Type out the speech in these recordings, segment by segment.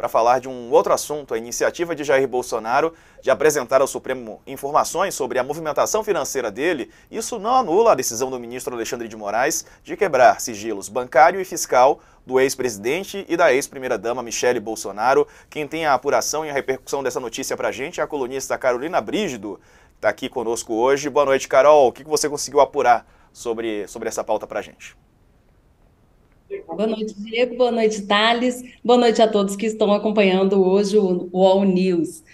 para falar de um outro assunto, a iniciativa de Jair Bolsonaro de apresentar ao Supremo informações sobre a movimentação financeira dele. Isso não anula a decisão do ministro Alexandre de Moraes de quebrar sigilos bancário e fiscal do ex-presidente e da ex-primeira-dama Michele Bolsonaro. Quem tem a apuração e a repercussão dessa notícia para a gente é a colunista Carolina Brígido, que está aqui conosco hoje. Boa noite, Carol. O que você conseguiu apurar sobre, sobre essa pauta para a gente? Boa noite, Diego. Boa noite, Thales. Boa noite a todos que estão acompanhando hoje o All News.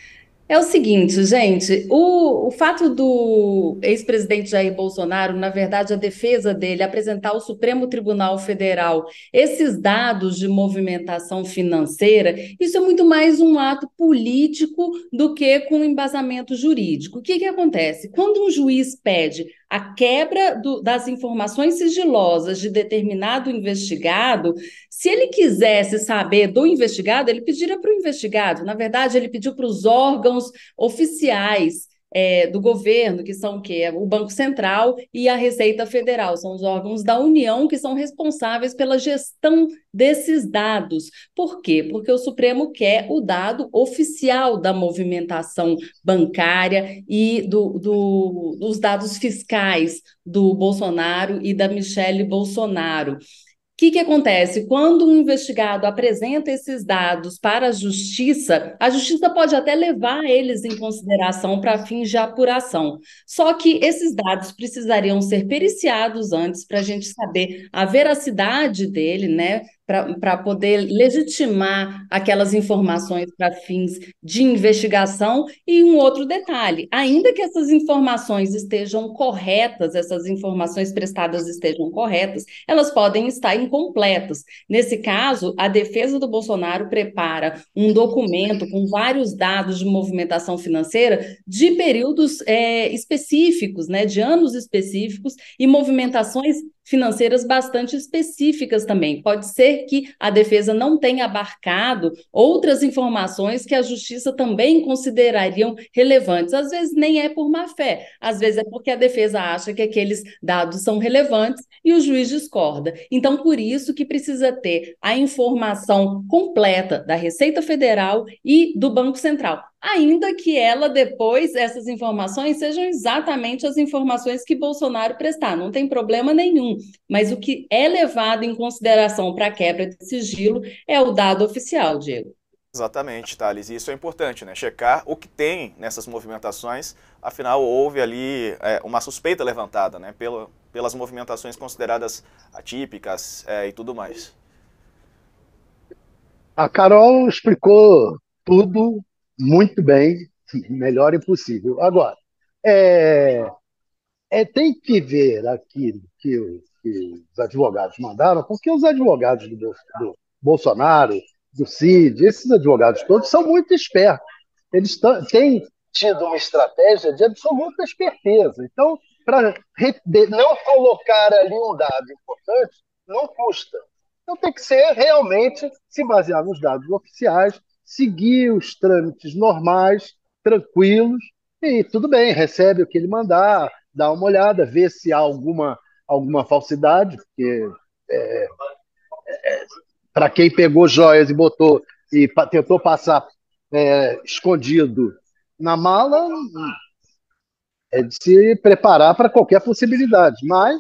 É o seguinte, gente, o, o fato do ex-presidente Jair Bolsonaro, na verdade, a defesa dele apresentar ao Supremo Tribunal Federal esses dados de movimentação financeira, isso é muito mais um ato político do que com embasamento jurídico. O que, que acontece? Quando um juiz pede a quebra do, das informações sigilosas de determinado investigado, se ele quisesse saber do investigado, ele pediria para o investigado. Na verdade, ele pediu para os órgãos oficiais é, do governo, que são o quê? O Banco Central e a Receita Federal, são os órgãos da União que são responsáveis pela gestão desses dados. Por quê? Porque o Supremo quer o dado oficial da movimentação bancária e do, do, dos dados fiscais do Bolsonaro e da Michele Bolsonaro. O que, que acontece? Quando um investigado apresenta esses dados para a justiça, a justiça pode até levar eles em consideração para fins de apuração. Só que esses dados precisariam ser periciados antes para a gente saber a veracidade dele, né? para poder legitimar aquelas informações para fins de investigação. E um outro detalhe: ainda que essas informações estejam corretas, essas informações prestadas estejam corretas, elas podem estar incompletas. Nesse caso, a defesa do Bolsonaro prepara um documento com vários dados de movimentação financeira de períodos é, específicos, né, de anos específicos e movimentações financeiras bastante específicas também. Pode ser que a defesa não tenha abarcado outras informações que a justiça também considerariam relevantes. Às vezes nem é por má fé, às vezes é porque a defesa acha que aqueles dados são relevantes e o juiz discorda. Então, por isso que precisa ter a informação completa da Receita Federal e do Banco Central ainda que ela depois, essas informações sejam exatamente as informações que Bolsonaro prestar, não tem problema nenhum. Mas o que é levado em consideração para a quebra de sigilo é o dado oficial, Diego. Exatamente, Thales. E isso é importante, né? Checar o que tem nessas movimentações, afinal, houve ali é, uma suspeita levantada, né? Pelo pelas movimentações consideradas atípicas é, e tudo mais. A Carol explicou tudo muito bem, melhor impossível. Agora, é, é, tem que ver aquilo que, que, os advogados mandaram, porque os advogados do, do Bolsonaro, do Cid, esses advogados todos são muito espertos. Eles têm tido uma estratégia de absoluta esperteza. Então, para não colocar ali um dado importante, não custa. Então tem que ser realmente se basear nos dados oficiais, seguir os trâmites normais, tranquilos, e tudo bem, recebe o que ele mandar, dá uma olhada, vê se há alguma, alguma falsidade, porque é, é, para quem pegou joias e botou e tentou passar é, escondido na mala, é de se preparar para qualquer possibilidade. Mas,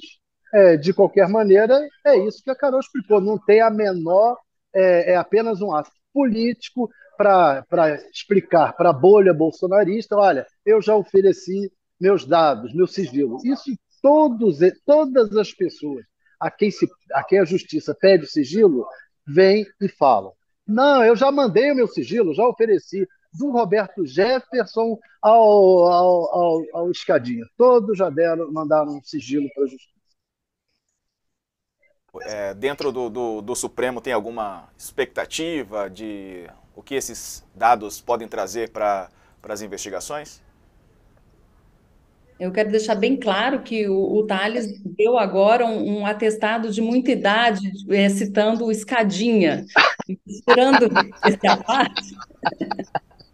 é, de qualquer maneira, é isso que a Carol explicou. Não tem a menor. É, é apenas um ato político para explicar para a bolha bolsonarista: olha, eu já ofereci meus dados, meu sigilo. Isso todos, todas as pessoas a quem, se, a quem a justiça pede o sigilo vêm e falam. Não, eu já mandei o meu sigilo, já ofereci do Roberto Jefferson ao, ao, ao, ao Escadinha. Todos já deram, mandaram um sigilo para a justiça é, dentro do, do, do, Supremo tem alguma expectativa de o que esses dados podem trazer para as investigações? Eu quero deixar bem claro que o, o Thales deu agora um, um atestado de muita idade, é, citando o Escadinha. Tirando essa parte,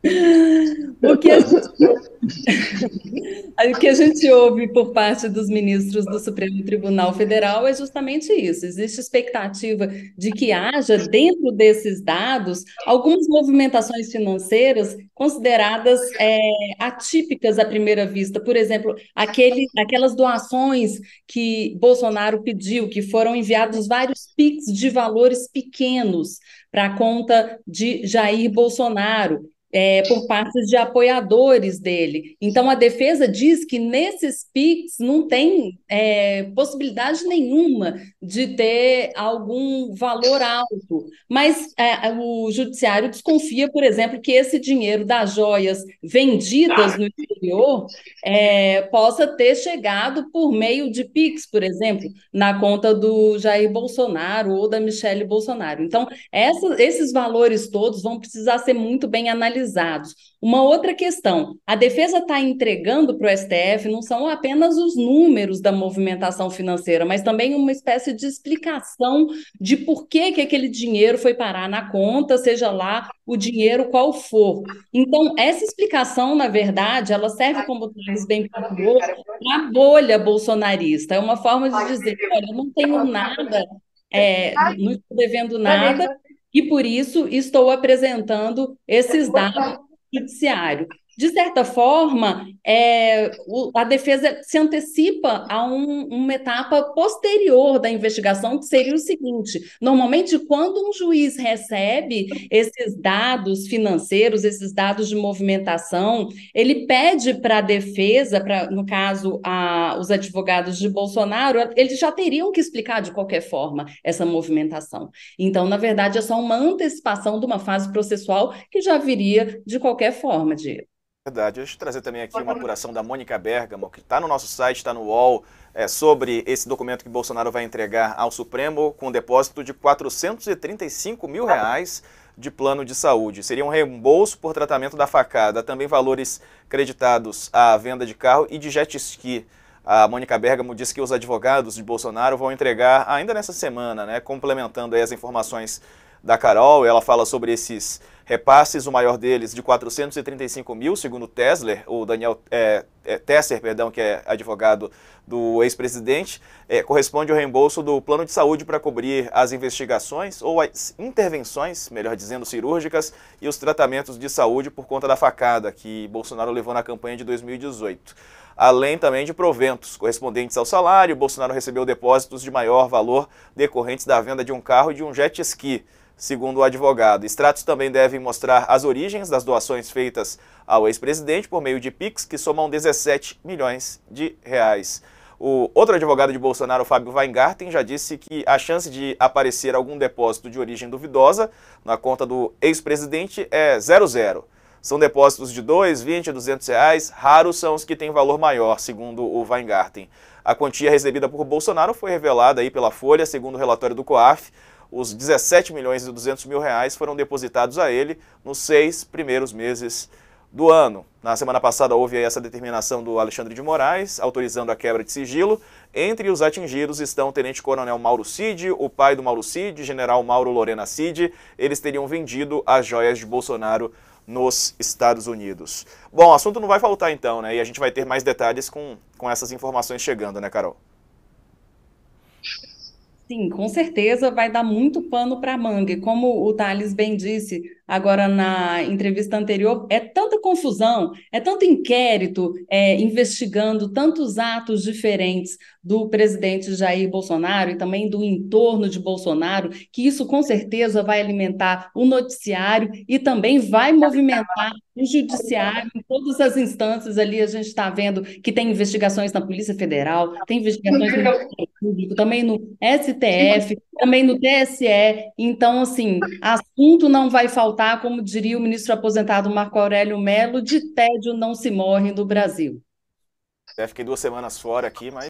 o que, gente, o que a gente ouve por parte dos ministros do Supremo Tribunal Federal é justamente isso. Existe expectativa de que haja, dentro desses dados, algumas movimentações financeiras consideradas é, atípicas à primeira vista. Por exemplo, aquele, aquelas doações que Bolsonaro pediu, que foram enviados vários PICs de valores pequenos para a conta de Jair Bolsonaro é, por parte de apoiadores dele. Então, a defesa diz que nesses PICs não tem é, possibilidade nenhuma de ter algum valor alto, mas é, o judiciário desconfia, por exemplo, que esse dinheiro das joias vendidas no exterior é, possa ter chegado por meio de PICs, por exemplo, na conta do Jair Bolsonaro ou da Michele Bolsonaro. Então, essa, esses valores todos vão precisar ser muito bem analisados uma outra questão: a defesa está entregando para o STF não são apenas os números da movimentação financeira, mas também uma espécie de explicação de por que, que aquele dinheiro foi parar na conta, seja lá o dinheiro qual for. Então, essa explicação, na verdade, ela serve, como traz bem para a bolha bolsonarista. É uma forma de dizer: olha, eu não tenho nada. É, não estou devendo tá nada, e por isso estou apresentando esses dados judiciário de certa forma, é, o, a defesa se antecipa a um, uma etapa posterior da investigação, que seria o seguinte: normalmente, quando um juiz recebe esses dados financeiros, esses dados de movimentação, ele pede para a defesa, pra, no caso, a, os advogados de Bolsonaro, eles já teriam que explicar de qualquer forma essa movimentação. Então, na verdade, é só uma antecipação de uma fase processual que já viria de qualquer forma, Diego. Verdade. Deixa eu trazer também aqui uma apuração da Mônica Bergamo, que está no nosso site, está no UOL, é, sobre esse documento que Bolsonaro vai entregar ao Supremo com depósito de 435 mil reais de plano de saúde. Seria um reembolso por tratamento da facada, também valores creditados à venda de carro e de jet ski. A Mônica Bergamo disse que os advogados de Bolsonaro vão entregar ainda nessa semana, né, complementando as informações da Carol, ela fala sobre esses repasses, o maior deles de 435 mil, segundo Tesler, o Daniel é, é, Tesser, perdão, que é advogado do ex-presidente, é, corresponde ao reembolso do plano de saúde para cobrir as investigações ou as intervenções, melhor dizendo, cirúrgicas e os tratamentos de saúde por conta da facada que Bolsonaro levou na campanha de 2018. Além também de proventos correspondentes ao salário, Bolsonaro recebeu depósitos de maior valor decorrentes da venda de um carro e de um jet ski. Segundo o advogado, extratos também devem mostrar as origens das doações feitas ao ex-presidente por meio de PIX, que somam 17 milhões de reais. O outro advogado de Bolsonaro, Fábio Weingarten, já disse que a chance de aparecer algum depósito de origem duvidosa na conta do ex-presidente é zero zero. São depósitos de 2, 20, 200 reais, raros são os que têm valor maior, segundo o Weingarten. A quantia recebida por Bolsonaro foi revelada aí pela Folha, segundo o relatório do COAF, os 17 milhões e 200 mil reais foram depositados a ele nos seis primeiros meses do ano. Na semana passada houve essa determinação do Alexandre de Moraes, autorizando a quebra de sigilo. Entre os atingidos estão o tenente-coronel Mauro Cid, o pai do Mauro Cid, general Mauro Lorena Cid. Eles teriam vendido as joias de Bolsonaro nos Estados Unidos. Bom, assunto não vai faltar então, né? E a gente vai ter mais detalhes com, com essas informações chegando, né, Carol? Sim, com certeza vai dar muito pano para manga. E como o Thales bem disse, agora na entrevista anterior, é tanta confusão, é tanto inquérito é, investigando tantos atos diferentes do presidente Jair Bolsonaro e também do entorno de Bolsonaro, que isso com certeza vai alimentar o noticiário e também vai movimentar o judiciário em todas as instâncias ali. A gente está vendo que tem investigações na Polícia Federal, tem investigações no Público, também no STF, também no TSE. Então, assim, assunto não vai faltar faltar, como diria o ministro aposentado Marco Aurélio Melo, de tédio não se morre no Brasil. Eu é, fiquei duas semanas fora aqui, mas